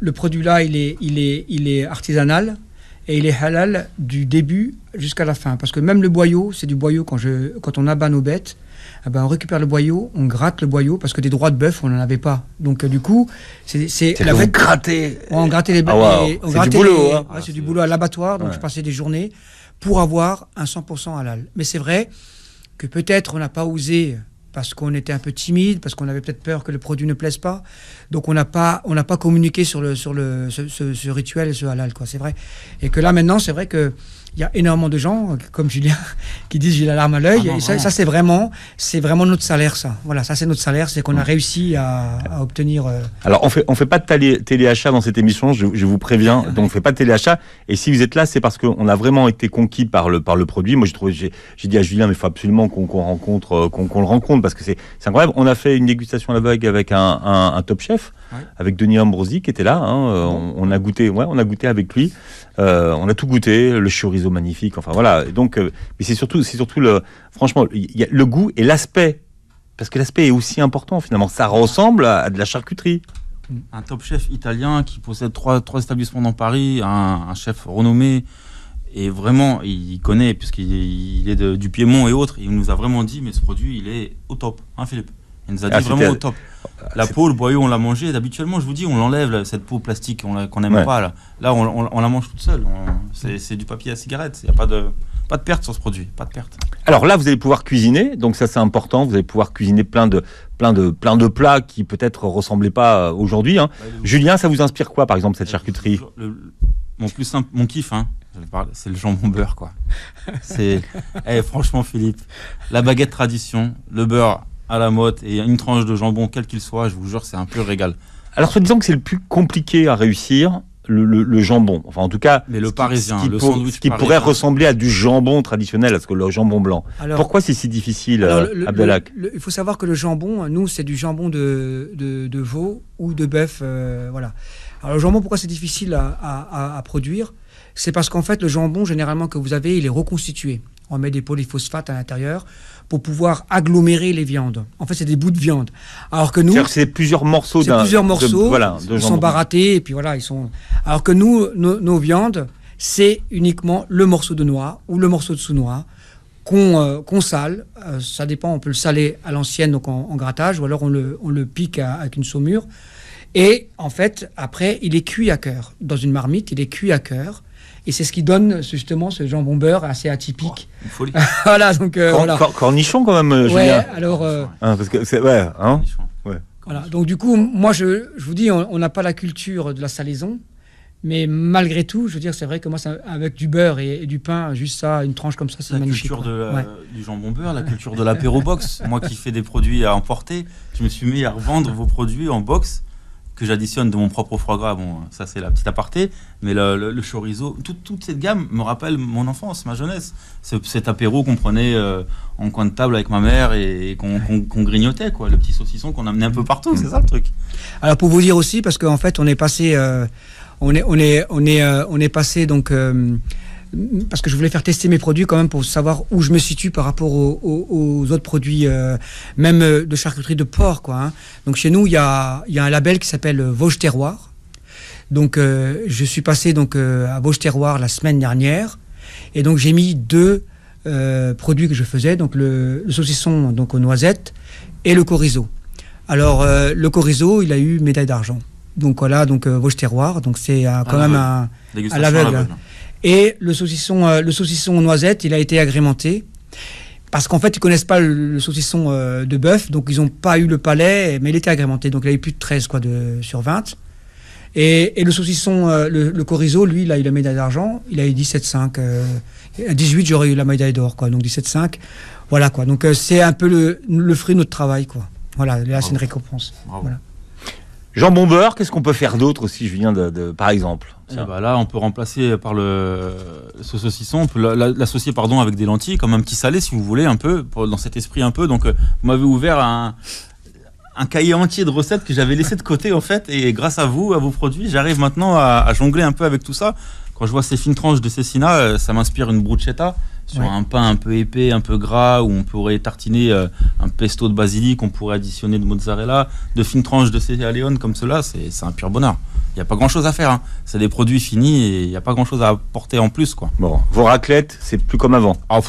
le, produit là, il est, il est, il est artisanal et il est halal du début jusqu'à la fin. Parce que même le boyau, c'est du boyau quand, je, quand on abat nos bêtes. Eh ben on récupère le boyau, on gratte le boyau, parce que des droits de bœuf, on n'en avait pas. Donc, euh, du coup, c'est la vraie. Gratter. on grattait les bœufs. Ah, c'est du boulot. Hein. c'est ah, du boulot à l'abattoir. Donc, je passais des journées pour avoir un 100% halal. Mais c'est vrai, que peut-être on n'a pas osé parce qu'on était un peu timide, parce qu'on avait peut-être peur que le produit ne plaise pas. Donc on n'a pas, pas communiqué sur le, sur ce, ce, rituel, ce halal, quoi. C'est vrai. Et que là maintenant, c'est vrai que il y a énormément de gens, comme Julien, <laughs> qui disent j'ai la larme à l'œil. Ah et ça, c'est vraiment, c'est vraiment notre salaire, ça. Voilà, ça c'est notre salaire, c'est qu'on a mm. réussi à, à obtenir. Euh. Alors on fait, on fait pas de télé, téléachat dans cette émission, je, je vous préviens. Ah Donc on fait pas de téléachat. Et si vous êtes là, c'est parce qu'on a vraiment été conquis par le, par le produit. Moi, j'ai trouvé, j'ai, dit à Julien, mais il faut absolument qu'on, qu'on rencontre, euh, qu'on, qu'on le rencontre parce que c'est, incroyable. On a fait une dégustation à la vague avec un, un, un top chef, avec Denis Ambrosi qui était là. Hein. Euh, on, a goûté, ouais, on a goûté avec lui. Euh, on a tout goûté, le chorizo magnifique. Enfin voilà. donc, euh, mais c'est surtout, c'est surtout le, franchement, y a le goût et l'aspect, parce que l'aspect est aussi important finalement. Ça ressemble à, de la charcuterie. Un top chef italien qui possède trois, trois établissements dans Paris, un, chef renommé, et vraiment, il connaît, puisqu'il est de, du Piémont et autres, il nous a vraiment dit, mais ce produit, il est au top, hein Philippe il top. Euh, la peau, le boyau, on l'a mangé. Habituellement, je vous dis, on l'enlève, cette peau plastique qu'on n'aime pas. Là, on, la mange toute seule. C'est du papier à cigarette. Il n'y a pas de, pas de perte sur ce produit. Pas de perte. Alors là, vous allez pouvoir cuisiner. Donc ça, c'est important. Vous allez pouvoir cuisiner plein de, plein de, plein de plats qui peut-être ressemblaient pas euh, aujourd'hui. Hein. Bah, Julien, ça vous inspire quoi, par exemple, cette charcuterie Mon plus simple, mon kiff, hein. c'est le jambon beurre, quoi. C'est, <laughs> eh, franchement, Philippe, la baguette tradition, le beurre à la motte et une tranche de jambon, quel qu'il soit, je vous jure, c'est un pur régal. Alors, soi disant que c'est le plus compliqué à réussir, le, jambon. Enfin, en tout cas, mais le parisien, le sandwich qui pourrait ressembler à du jambon traditionnel, à ce que le jambon blanc. Alors, Pourquoi c'est si difficile, à euh, Il faut savoir que le jambon, nous, c'est du jambon de, veau ou de bœuf, euh, voilà. Alors le jambon, pourquoi c'est difficile à produire C'est parce qu'en fait, le jambon, généralement, que vous avez, il est reconstitué. On met des polyphosphates à l'intérieur pour pouvoir agglomérer les viandes. En fait, c'est des bouts de viande. Alors que nous, c'est plusieurs morceaux C'est plusieurs morceaux. voilà, ils sont barattés puis voilà, ils sont. Alors que nous, nos viandes, c'est uniquement le morceau de noix ou le morceau de sous-noix euh, qu'on sale. Euh, ça dépend. On peut le saler à l'ancienne, donc en, grattage, ou alors on le, on le pique avec une saumure. Et en fait, après, il est cuit à cœur. Dans une marmite, il est cuit à cœur. Et c'est ce qui donne justement ce jambon beurre assez atypique. une folie. <laughs> voilà, donc, euh, cornichon quand même, euh, ouais, alors. Euh, ah, parce que c'est. Ouais, hein ouais. Voilà, donc du coup, moi je, je vous dis, on n'a pas la culture de la salaison. Mais malgré tout, je veux dire, c'est vrai que moi, avec du beurre et, du pain, juste ça, une tranche comme ça, c'est magnifique. Culture de la culture du jambon beurre, la culture de l'apéro box. moi qui fais des produits à emporter, je me suis mis à revendre vos produits en box que j'additionne de mon propre foie gras. Bon, ça c'est la petite aparté, mais le, chorizo, toute cette gamme me rappelle mon enfance, ma jeunesse. Cet apéro qu'on prenait euh, en coin de table avec ma mère et, qu'on grignotait, quoi. Le petit saucisson qu'on amenait un peu partout, c'est mm. ça le truc. Alors pour vous dire aussi, parce qu'en fait on est passé, euh, on est, on est, on est, euh, on est passé donc parce que je voulais faire tester mes produits quand même pour savoir où je me situe par rapport aux, autres produits, euh, même euh, de charcuterie de porc. Quoi, hein. Donc chez nous, il y a, y a, un label qui s'appelle Vosges Terroir. Donc euh, je suis passé donc à Vosges Terroir la semaine dernière et donc j'ai mis deux produits que je faisais, donc le, saucisson donc aux noisettes et le chorizo. Alors le chorizo, il a eu médaille d'argent. Donc voilà, donc Vosges Terroir, donc c'est quand ah, même un, un label. Et le saucisson, euh, le saucisson noisette, il a été agrémenté. Parce qu'en fait, ils connaissent pas le, saucisson euh, de bœuf, donc ils n'ont pas eu le palais, mais il était agrémenté. Donc il a eu plus de 13 quoi, de, sur 20. Et, le saucisson, euh, le, corizo, chorizo, lui, il a eu la médaille d'argent, il a eu 17,5. à 18, j'aurais eu la médaille d'or, quoi. Donc 17,5. Voilà, quoi. Donc c'est un peu le, fruit de notre travail, quoi. Voilà, là, c'est une récompense. Voilà. Jambon beurre, qu'est-ce qu'on peut faire d'autre aussi, Julien, viens de, par exemple eh ben Là, on peut remplacer par le ce saucisson, on peut l'associer pardon avec des lentilles, comme un petit salé si vous voulez, un peu dans cet esprit un peu. Donc, euh, vous m'avez ouvert un, cahier entier de recettes que j'avais laissé de côté en fait, et grâce à vous, à vos produits, j'arrive maintenant à, jongler un peu avec tout ça. Quand je vois ces fines tranches de cecina, euh, ça m'inspire une bruschetta sur un pain un peu épais, un peu gras, où on pourrait tartiner euh, un pesto de basilic, on pourrait additionner de mozzarella, de fines tranches de céréales comme cela, c'est un pur bonheur. Il n'y a pas grand chose à faire. Hein. C'est des produits finis et il n'y a pas grand chose à apporter en plus. Quoi. Bon, vos raclettes, c'est plus comme avant. Oh,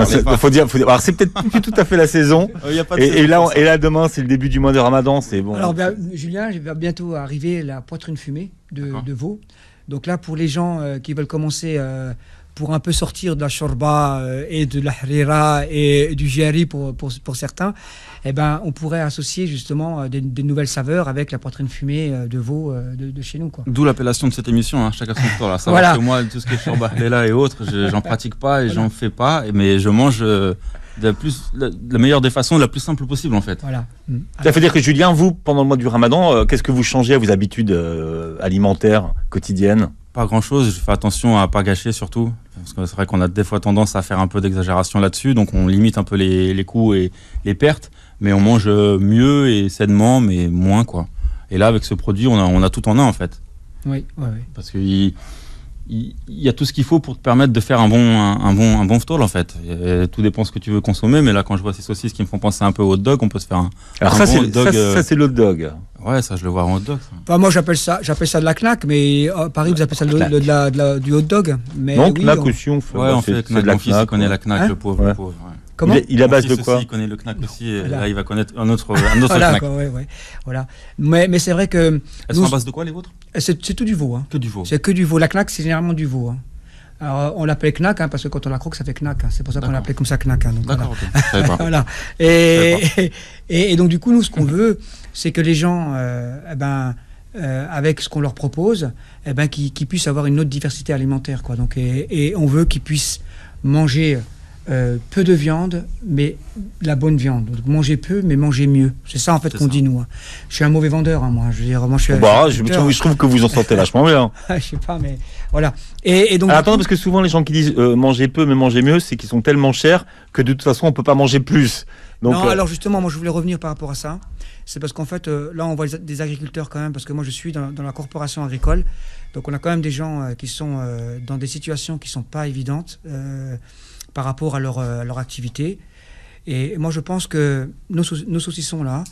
<laughs> faut dire, alors, c'est peut-être plus tout à fait la saison. <laughs> et, là, et là, demain, c'est le début du mois de ramadan. Bon. Alors, ben, Julien, vais bientôt arriver la poitrine fumée de, veau. Donc là, pour les gens euh, qui veulent commencer euh, pour un peu sortir de la shorba euh, et de la harira et du jari pour, pour, pour, certains, eh ben, on pourrait associer justement euh, des, nouvelles saveurs avec la poitrine fumée euh, de veau de, chez nous. D'où l'appellation de cette émission, hein, chacun son tour. Là. Ça voilà. que moi, tout ce qui est shorba, là et autres, j'en pratique pas et j'en fais pas, mais je mange de plus, la, meilleure des façons, la plus simple possible en fait. Voilà. Mm. Ça veut dire que Julien, vous, pendant le mois du Ramadan, euh, qu'est-ce que vous changez à vos habitudes euh, alimentaires quotidiennes Pas grand-chose. Je fais attention à pas gâcher surtout, parce que c'est vrai qu'on a des fois tendance à faire un peu d'exagération là-dessus, donc on limite un peu les, les coûts et les pertes, mais on mange euh, mieux et sainement, mais moins quoi. Et là, avec ce produit, on a, on a tout en un en fait. Oui, oui, oui. Parce qu'il il y a tout ce qu'il faut pour te permettre de faire un bon un, bon un bon en fait. tout dépend ce que tu veux consommer, mais là quand je vois ces saucisses qui me font penser un peu au hot dog, on peut se faire un. Alors ça, bon c'est, dog, euh, ça, c'est le hot dog. Ouais, ça je le vois en hot dog. moi j'appelle ça j'appelle ça de la knack, mais à euh, Paris vous appelez ça du hot dog. Mais Donc la caution. Ouais, en fait, c'est, de la connaît la knack, le pauvre. Le pauvre ouais. Comment il, a base de quoi Il connaît le knack aussi. Et là, il va connaître un autre, un autre knack. Voilà. Mais, mais c'est vrai que. Elles ce sont à base de quoi les vôtres eh, c'est tout du veau. Hein. Que du veau. C'est que du veau. La knack, c'est généralement du veau. Hein. Alors, euh, on l'appelle knack hein, parce que quand on la croque, ça fait knack. Hein. C'est pour ça qu'on l'appelait comme ça knack. Hein, D'accord, voilà. <laughs> voilà. <laughs> Et, et, donc, du coup, nous, ce qu'on veut, c'est que les gens, euh, eh ben, euh, avec ce qu'on leur propose, eh ben, qu'ils puissent avoir une autre diversité alimentaire. Quoi. Donc, et, on veut qu'ils puissent manger euh, peu de viande, mais la bonne viande. Donc, manger peu, mais manger mieux. C'est ça en fait qu'on dit nous. Hein. Je suis un mauvais vendeur, hein, moi. Je veux dire, moi je suis. Bah, je, trouve, que vous en sortez vachement bien. <laughs> Ah, je sais pas, mais voilà. Et, donc. Ah, Attends parce que souvent les gens qui disent euh, manger peu, mais manger mieux, c'est qu'ils sont tellement chers que de toute façon on peut pas manger plus. Donc, non, euh, alors justement, moi je voulais revenir par rapport à ça. C'est parce qu'en fait, là on voit des agriculteurs quand même, parce que moi je suis dans, dans la corporation agricole, donc on a quand même des gens qui sont dans des situations qui sont pas évidentes par rapport euh, à leur, activité. Et moi, je pense que nos, nos saucissons-là,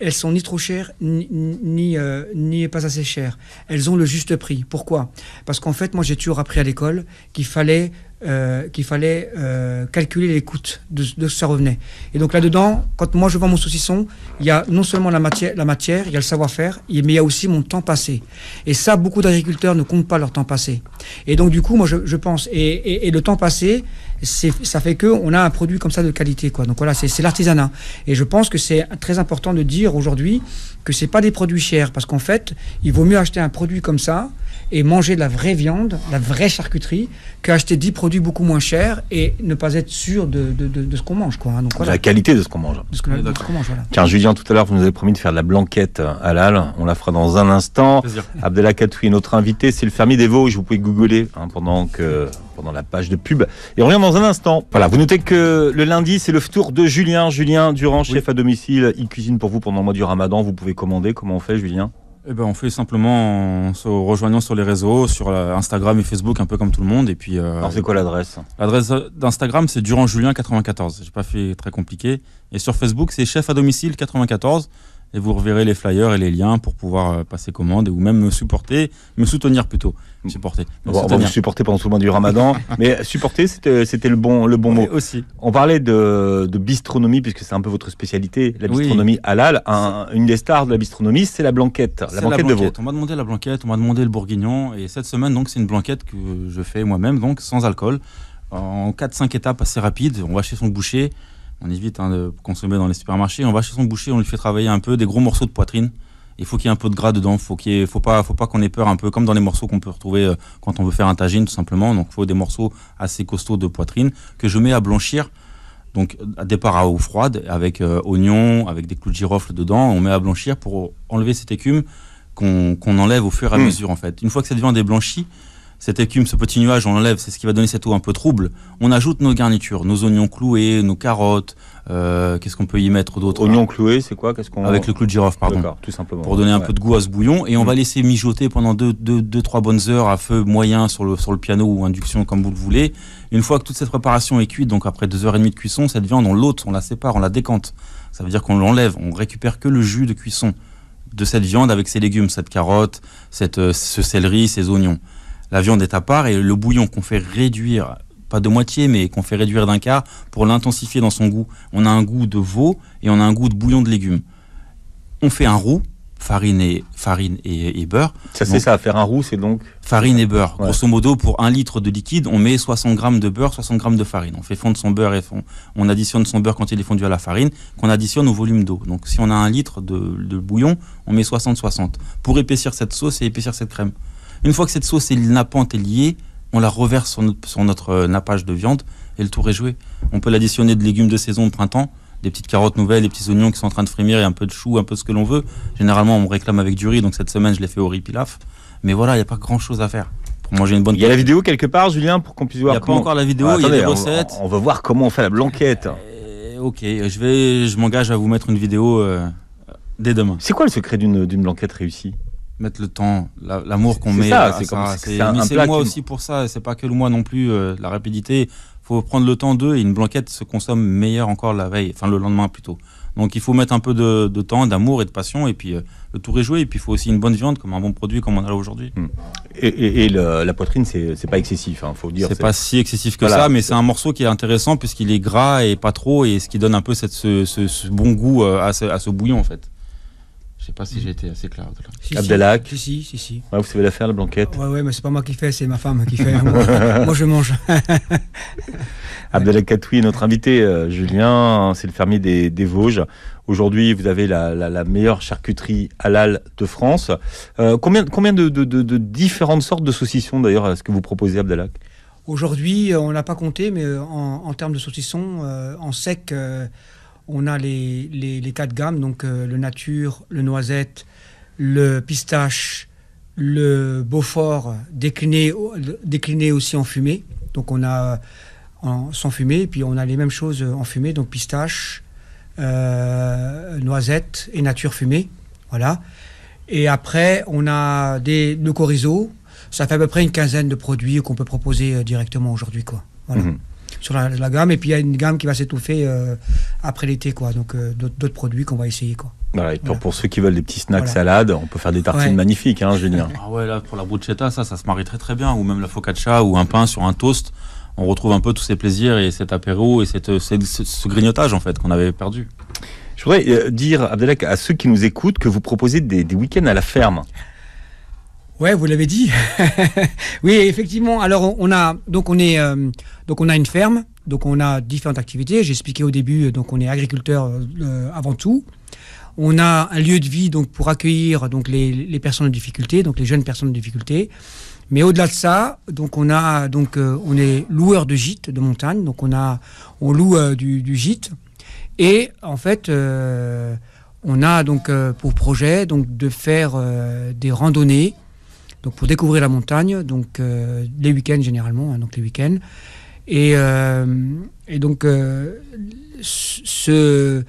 elles sont ni trop chères ni, euh, ni, pas assez chères. Elles ont le juste prix. Pourquoi Parce qu'en fait, moi, j'ai toujours appris à l'école qu'il fallait euh, qu'il fallait euh, calculer les coûts de, ce que ça revenait. Et donc là-dedans, quand moi je vends mon saucisson, il y a non seulement la matière, la matière il y a le savoir-faire, mais il y a aussi mon temps passé. Et ça, beaucoup d'agriculteurs ne comptent pas leur temps passé. Et donc du coup, moi je, pense, et, le temps passé, ça fait que on a un produit comme ça de qualité. Quoi. Donc voilà, c'est l'artisanat. Et je pense que c'est très important de dire aujourd'hui que c'est pas des produits chers, parce qu'en fait, il vaut mieux acheter un produit comme ça et manger de la vraie viande, la vraie charcuterie, qu'acheter 10 produits beaucoup moins chers et ne pas être sûr de, de, ce qu'on mange. Quoi. Hein. Donc, La qualité de ce qu'on mange. De ce qu'on mange voilà. Tiens, Julien, tout à l'heure, vous nous avez promis de faire de la blanquette à euh, halal. On la fera dans un instant. Abdellah Katoui, notre invité, c'est le fermier des Vosges. Vous pouvez googler hein, pendant que pendant la page de pub. Et on revient dans un instant. Voilà, vous notez que le lundi, c'est le tour de Julien. Julien Durand, chef à domicile, il cuisine pour vous pendant le mois du ramadan. Vous pouvez commander. Comment on fait, Julien eh ben, on fait simplement en se rejoignant sur les réseaux, sur euh, Instagram et Facebook, un peu comme tout le monde. Et puis, euh, Alors, c'est quoi l'adresse L'adresse euh, d'Instagram, c'est durant Julien 94. n'ai pas fait très compliqué. Et sur Facebook, c'est Chef à domicile 94 et vous reverrez les flyers et les liens pour pouvoir euh, passer commande ou même me supporter, me soutenir plutôt. Mm. Supporter. Me On va vous supporter pendant tout le mois du ramadan, <laughs> mais supporter, c'était le bon, le bon mot. aussi. On parlait de, bistronomie, puisque c'est un peu votre spécialité, la bistronomie halal. une des stars de la bistronomie, c'est la blanquette. La blanquette, de vôtre. On m'a demandé la blanquette, on m'a demandé le bourguignon, et cette semaine, donc, c'est une blanquette que je fais moi-même, donc sans alcool, en 4-5 étapes assez rapides. On va chez son boucher, on évite hein, de consommer dans les supermarchés. On va chez son boucher, on lui fait travailler un peu des gros morceaux de poitrine. Il faut qu'il y ait un peu de gras dedans, faut qu'il faut pas, faut pas qu'on ait peur un peu comme dans les morceaux qu'on peut retrouver euh, quand on veut faire un tagine tout simplement. Donc il faut des morceaux assez costauds de poitrine que je mets à blanchir. Donc à départ à eau froide avec euh, oignons, avec des clous de girofle dedans, on met à blanchir pour enlever cette écume qu'on enlève au fur et à mmh. mesure en fait. Une fois que cette viande est blanchie, cette écume, ce petit nuage, on l'enlève, c'est ce qui va donner cette eau un peu trouble. On ajoute nos garnitures, nos oignons cloués, nos carottes, euh, qu'est-ce qu'on peut y mettre d'autre Oignons cloués, c'est quoi Qu'est-ce qu'on Avec le clou de girofle, pardon. tout simplement. Pour donner un peu de goût à ce bouillon, et on mm. va laisser mijoter pendant 2-3 deux, deux, deux, bonnes heures à feu moyen sur le, sur le piano ou induction, comme vous le voulez. Une fois que toute cette préparation est cuite, donc après 2h30 de cuisson, cette viande, on l'ôte, on la sépare, on la décante. Ça veut dire qu'on l'enlève, on récupère que le jus de cuisson de cette viande avec ses légumes, cette carotte, cette, euh, ce céleri, ces oignons la viande est à part et le bouillon qu'on fait réduire, pas de moitié, mais qu'on fait réduire d'un quart pour l'intensifier dans son goût. On a un goût de veau et on a un goût de bouillon de légumes. On fait un roux, farine et, farine et, beurre. Ça, c'est ça, faire un roux, c'est donc. Farine et beurre. Grosso modo, pour un litre de liquide, on met 60 grammes de beurre, 60 grammes de farine. On fait fondre son beurre et fond... on additionne son beurre quand il est fondu à la farine, qu'on additionne au volume d'eau. Donc, si on a un litre de, de bouillon, on met 60-60 pour épaissir cette sauce et épaissir cette crème. Une fois que cette sauce et nappante est liée, on la reverse sur notre, euh, nappage de viande et le tour est joué. On peut l'additionner de légumes de saison de printemps, des petites carottes nouvelles, des petits oignons qui sont en train de frémir et un peu de chou, un peu ce que l'on veut. Généralement, on réclame avec du riz, donc cette semaine, je l'ai fait au riz pilaf. Mais voilà, il n'y a pas grand chose à faire. Pour manger une bonne. Il y a la vidéo quelque part, Julien, pour qu'on puisse voir. Il n'y a pas encore la vidéo, ah, il y a recettes. On, va voir comment on fait la blanquette. Euh, ok, je vais, je m'engage à vous mettre une vidéo euh, dès demain. C'est quoi le secret d'une blanquette réussie mettre le temps, l'amour qu'on met. Ça, c'est comme c'est moi aussi pour ça. C'est pas que le moi non plus. Euh, la rapidité, faut prendre le temps d'eux. Et une blanquette se consomme meilleur encore la veille, enfin le lendemain plutôt. Donc il faut mettre un peu de, temps, d'amour et de passion, et puis euh, le tour est joué. Et puis il faut aussi une bonne viande, comme un bon produit, comme on a là aujourd'hui. Hmm. Et, la poitrine, c'est pas excessif, il hein, faut dire. C'est pas si excessif que ça, mais c'est un morceau qui est intéressant puisqu'il est gras et pas trop, et ce qui donne un peu cette, ce, bon goût euh, à ce bouillon en fait. Je sais pas si mm. j'ai été assez clair. Si, Si, si, si. Ah, vous savez la faire, la blanquette Ouais, ouais, mais c'est pas moi qui fais, c'est ma femme qui fait. Hein. <laughs> moi, je mange. <laughs> Abdelhak Katoui notre invité, euh, Julien. C'est le fermier des, Vosges. Aujourd'hui, vous avez la, meilleure charcuterie halal de France. Euh, combien combien de, différentes sortes de saucissons, d'ailleurs, est-ce que vous proposez, Abdelak? Aujourd'hui, euh, on n'a pas compté, mais en, termes de saucissons, en sec on a les, quatre gammes, donc euh, le nature, le noisette, le pistache, le beaufort, décliné, décliné aussi en fumée. Donc on a euh, en, sans fumée, et puis on a les mêmes choses euh, en fumée, donc pistache, noisette et nature fumée. Voilà. Et après, on a des, le Ça fait à peu près une quinzaine de produits qu'on peut proposer directement aujourd'hui. Voilà. Mhm sur la, gamme. Et puis il y a une gamme qui va s'étouffer euh, après l'été, quoi. Donc euh, d'autres produits qu'on va essayer, quoi. pour ceux qui veulent des petits snacks salades, on peut faire des tartines magnifiques, hein, Ah ouais, là, pour la bruschetta, ça, ça se marie très très bien. Ou même la focaccia ou un pain sur un toast. On retrouve un peu tous ces plaisirs et cet apéro et cette, euh, ce, grignotage, en fait, qu'on avait perdu. Je voudrais dire, Abdelak, à ceux qui nous écoutent, que vous proposez des, des week-ends à la ferme. Ouais, vous l'avez dit. <laughs> oui, effectivement. Alors on a donc on est euh, donc on a une ferme, donc on a différentes activités. J'ai expliqué au début, euh, donc on est agriculteur euh, avant tout. On a un lieu de vie donc pour accueillir donc les, les personnes en difficulté, donc les jeunes personnes en difficulté. Mais au-delà de ça, donc on a donc on est loueur de gîtes de montagne, donc on a on loue du, du, gîte et en fait. on a donc pour projet donc de faire des randonnées donc pour découvrir la montagne, donc euh, les week-ends généralement, hein, donc les week-ends. Et, euh, donc euh, ce,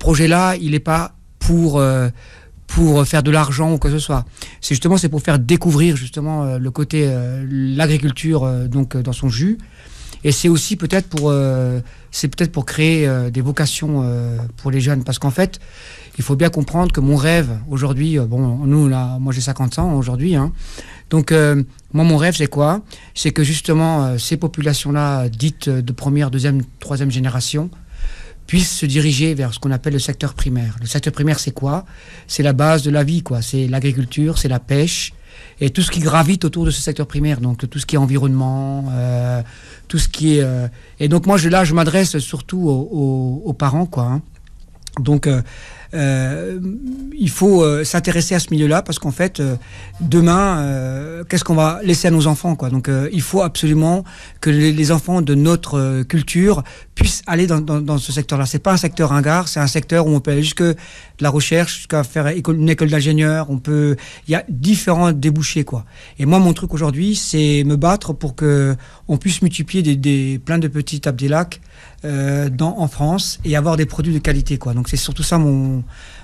projet-là, il n'est pas pour pour faire de l'argent ou que ce soit. C'est justement c'est pour faire découvrir justement le côté l'agriculture donc dans son jus. Et c'est aussi peut-être pour, c'est peut-être pour créer des vocations pour les jeunes, parce qu'en fait, il faut bien comprendre que mon rêve aujourd'hui, euh, bon, nous là, moi j'ai 50 ans aujourd'hui, hein, donc euh, moi mon rêve c'est quoi C'est que justement euh, ces populations-là dites de première, deuxième, troisième génération puissent se diriger vers ce qu'on appelle le secteur primaire. Le secteur primaire c'est quoi C'est la base de la vie quoi, c'est l'agriculture, c'est la pêche, et tout ce qui gravite autour de ce secteur primaire, donc tout ce qui est environnement, tout ce qui est... et donc moi, je, là, je m'adresse surtout aux, parents, quoi. Hein. Donc, euh, il faut euh, s'intéresser à ce milieu-là parce qu'en fait, euh, demain, qu'est-ce qu'on va laisser à nos enfants quoi Donc, il faut absolument que les, enfants de notre culture puissent aller dans, ce secteur-là. C'est pas un secteur ringard, c'est un secteur où on peut aller jusque de la recherche, jusqu'à faire une école d'ingénieur. On peut, il y a différents débouchés quoi. Et moi, mon truc aujourd'hui, c'est me battre pour que on puisse multiplier des, des plein de petits Abdelak euh, dans, en France et avoir des produits de qualité. Quoi. Donc c'est surtout ça mon,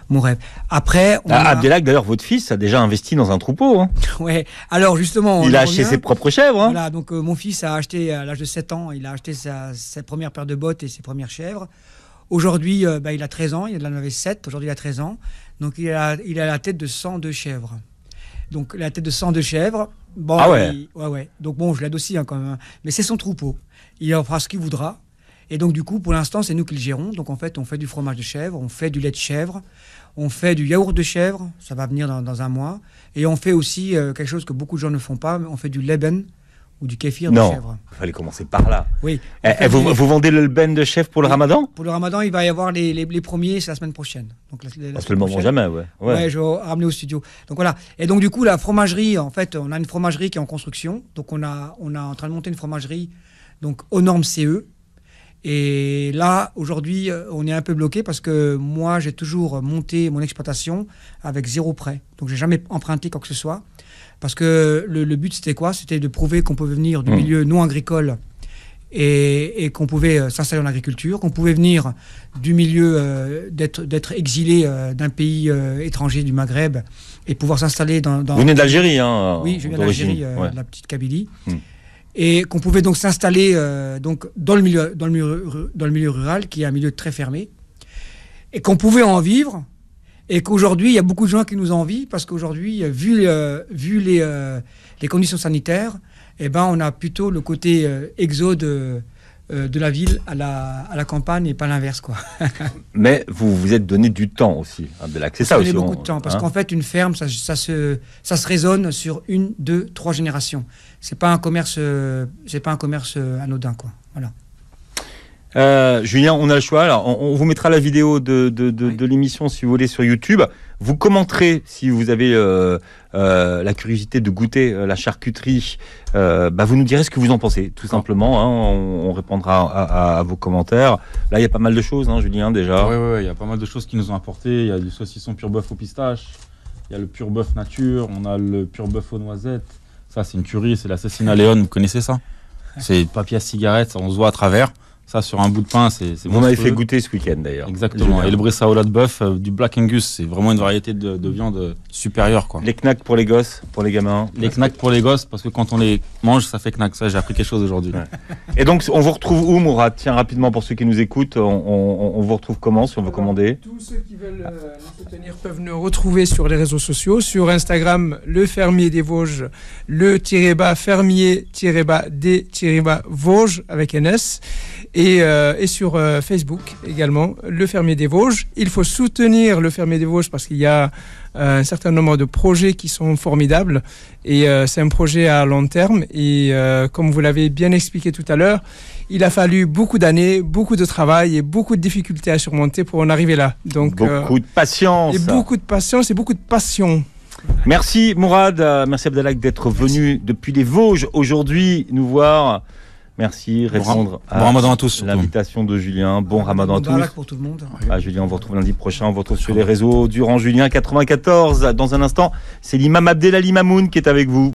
mon rêve. Après, on ah, Abdelak, d'ailleurs, votre fils a déjà investi dans un troupeau. Hein. <laughs> ouais. Alors justement, il a acheté ses propres chèvres. Hein. Voilà. Donc euh, mon fils a acheté à l'âge de 7 ans, il a acheté sa, sa, première paire de bottes et ses premières chèvres. Aujourd'hui, euh, bah, il a 13 ans. Il en avait 7. Aujourd'hui, il a 13 ans. Donc il a, il a la tête de 102 chèvres. Donc la tête de 102 chèvres. Bon, ah ouais. ouais, Donc bon, je l'aide aussi hein, quand même. Hein. Mais c'est son troupeau. Il en fera ce qu'il voudra. Et donc, du coup, pour l'instant, c'est nous qui le gérons. Donc, en fait, on fait du fromage de chèvre, on fait du lait de chèvre, on fait du yaourt de chèvre, ça va venir dans, un mois. Et on fait aussi euh, quelque chose que beaucoup de gens ne font pas, on fait du leben ou du kéfir de chèvre. Il fallait commencer par là. Oui. Eh, eh, vous, vendez le leben de chèvre pour le ramadan Pour le ramadan, il va y avoir les, les, premiers, c'est la semaine prochaine. Donc que le Parce jamais, ouais. ouais. je vais ramener au studio. Donc voilà. Et donc du coup, la fromagerie, en fait, on a une fromagerie qui est en construction. Donc on a, on a en train de monter une fromagerie donc aux normes CE. Et là, aujourd'hui, euh, on est un peu bloqué parce que moi, j'ai toujours monté mon exploitation avec zéro prêt. Donc, j'ai jamais emprunté quoi que ce soit. Parce que le, but, c'était quoi C'était de prouver qu'on pouvait venir du mmh. milieu non agricole et, qu'on pouvait euh, s'installer en agriculture, qu'on pouvait venir du milieu euh, d'être exilé d'un pays étranger du Maghreb et pouvoir s'installer dans, Vous venez d'Algérie, hein Oui, je viens d'Algérie, de la petite Kabylie. Mmh et qu'on pouvait donc s'installer euh, donc dans le, milieu, dans, le milieu, dans le milieu rural, qui est un milieu très fermé, et qu'on pouvait en vivre, et qu'aujourd'hui, il y a beaucoup de gens qui nous envient, parce qu'aujourd'hui, euh, vu, euh, vu les, les, conditions sanitaires, et eh ben, on a plutôt le côté exode de la ville à la, à la campagne et pas l'inverse. quoi. <laughs> Mais vous vous êtes donné du temps aussi, Abdelac. C'est ça aussi. beaucoup de temps, parce hein qu'en fait, une ferme, ça, ça, se, ça se résonne sur une, deux, trois générations c'est pas un commerce, euh, c'est pas un commerce euh, anodin, quoi. Voilà. Euh, Julien, on a le choix. Alors, on, vous mettra la vidéo de, l'émission si vous voulez sur YouTube. Vous commenterez si vous avez la curiosité de goûter la charcuterie. Bah, vous nous direz ce que vous en pensez, tout simplement. Hein. on, répondra à, vos commentaires. Là, il y a pas mal de choses, hein, Julien, déjà. Oui, oui, il y a pas mal de choses qui nous ont apporté. Il y a du saucisson pur bœuf aux pistaches. Il y a le pur bœuf nature. On a le pur bœuf aux noisettes. Ça, c'est une tuerie, c'est l'assassinat Léon, vous connaissez ça C'est papier à cigarette, on se voit à travers. Ça, sur un bout de pain, c'est bon. On avait fait goûter ce week-end d'ailleurs. Exactement. Et le bressaola de bœuf, euh, du Black Angus, c'est vraiment une variété de, viande euh, supérieure. Quoi. Les knacks pour les gosses, pour les gamins. Les knacks pour les gosses, parce que quand on les mange, ça fait knack. Ça, j'ai appris quelque chose aujourd'hui. Et donc, on vous retrouve où, Mourad Tiens, rapidement, pour ceux qui nous écoutent, on, vous retrouve comment si on veut commander Tous ceux qui veulent euh, nous soutenir peuvent nous retrouver sur les réseaux sociaux, sur Instagram, le fermier des Vosges, le-fermier-des-Vosges avec NS euh, et, sur euh, Facebook également, Le Fermier des Vosges. Il faut soutenir Le Fermier des Vosges parce qu'il y a euh, un certain nombre de projets qui sont formidables et c'est un projet à long terme et comme vous l'avez bien expliqué tout à l'heure, il a fallu beaucoup d'années, beaucoup de travail et beaucoup de difficultés à surmonter pour en arriver là. Donc beaucoup de patience. Et beaucoup de patience et beaucoup de passion. Merci Mourad, merci Abdallah d'être venu depuis les Vosges aujourd'hui nous voir. Merci. Répondre à, à tous, l'invitation de Julien. Bon ah, ramadan à tous. pour tout le monde. Ah, Julien, on vous retrouve lundi prochain. On vous retrouve sur les réseaux Durant Julien 94. Dans un instant, c'est l'imam Abdelali Mamoun qui est avec vous.